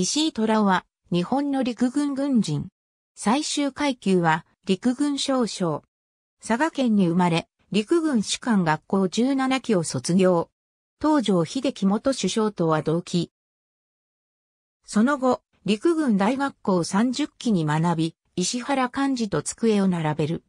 石井虎は、日本の陸軍軍人。最終階級は、陸軍少将。佐賀県に生まれ、陸軍士官学校17期を卒業。東条秀樹元首相とは同期。その後、陸軍大学校30期に学び、石原幹事と机を並べる。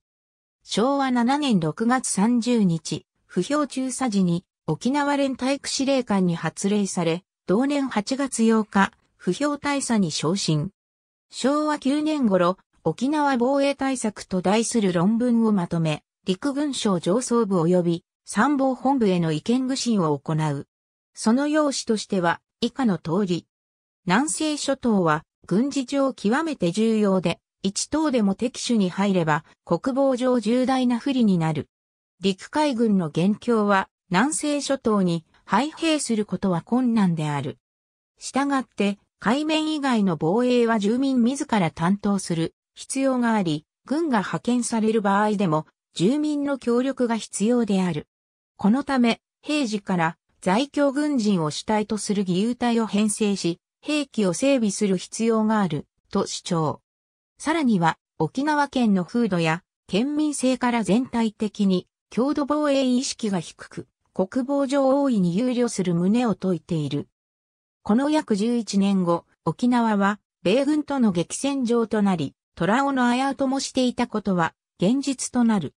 昭和7年6月30日、不評中佐時に沖縄連体育司令官に発令され、同年8月8日、不評大佐に昇進。昭和9年頃、沖縄防衛対策と題する論文をまとめ、陸軍省上層部及び参謀本部への意見具信を行う。その用紙としては、以下の通り。南西諸島は軍事上極めて重要で、一島でも敵手に入れば国防上重大な不利になる。陸海軍の元凶は南西諸島に配兵することは困難である。したがって海面以外の防衛は住民自ら担当する必要があり、軍が派遣される場合でも住民の協力が必要である。このため、平時から在京軍人を主体とする義勇隊を編成し、兵器を整備する必要がある、と主張。さらには、沖縄県の風土や県民性から全体的に強度防衛意識が低く、国防上大いに憂慮する旨を説いている。この約11年後、沖縄は米軍との激戦場となり、虎尾の危うともしていたことは現実となる。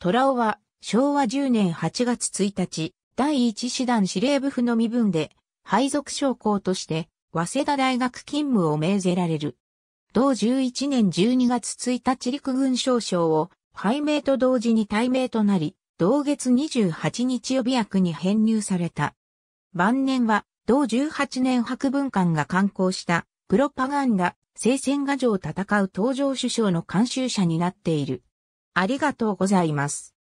虎尾は昭和10年8月1日、第1師団司令部府の身分で配属将校として早稲田大学勤務を命ぜられる。同11年12月1日陸軍少将を拝命と同時に退命となり、同月28日予備役に編入された。晩年は同18年博文館が刊行したプロパガンダ、聖戦画を戦う登場首相の監修者になっている。ありがとうございます。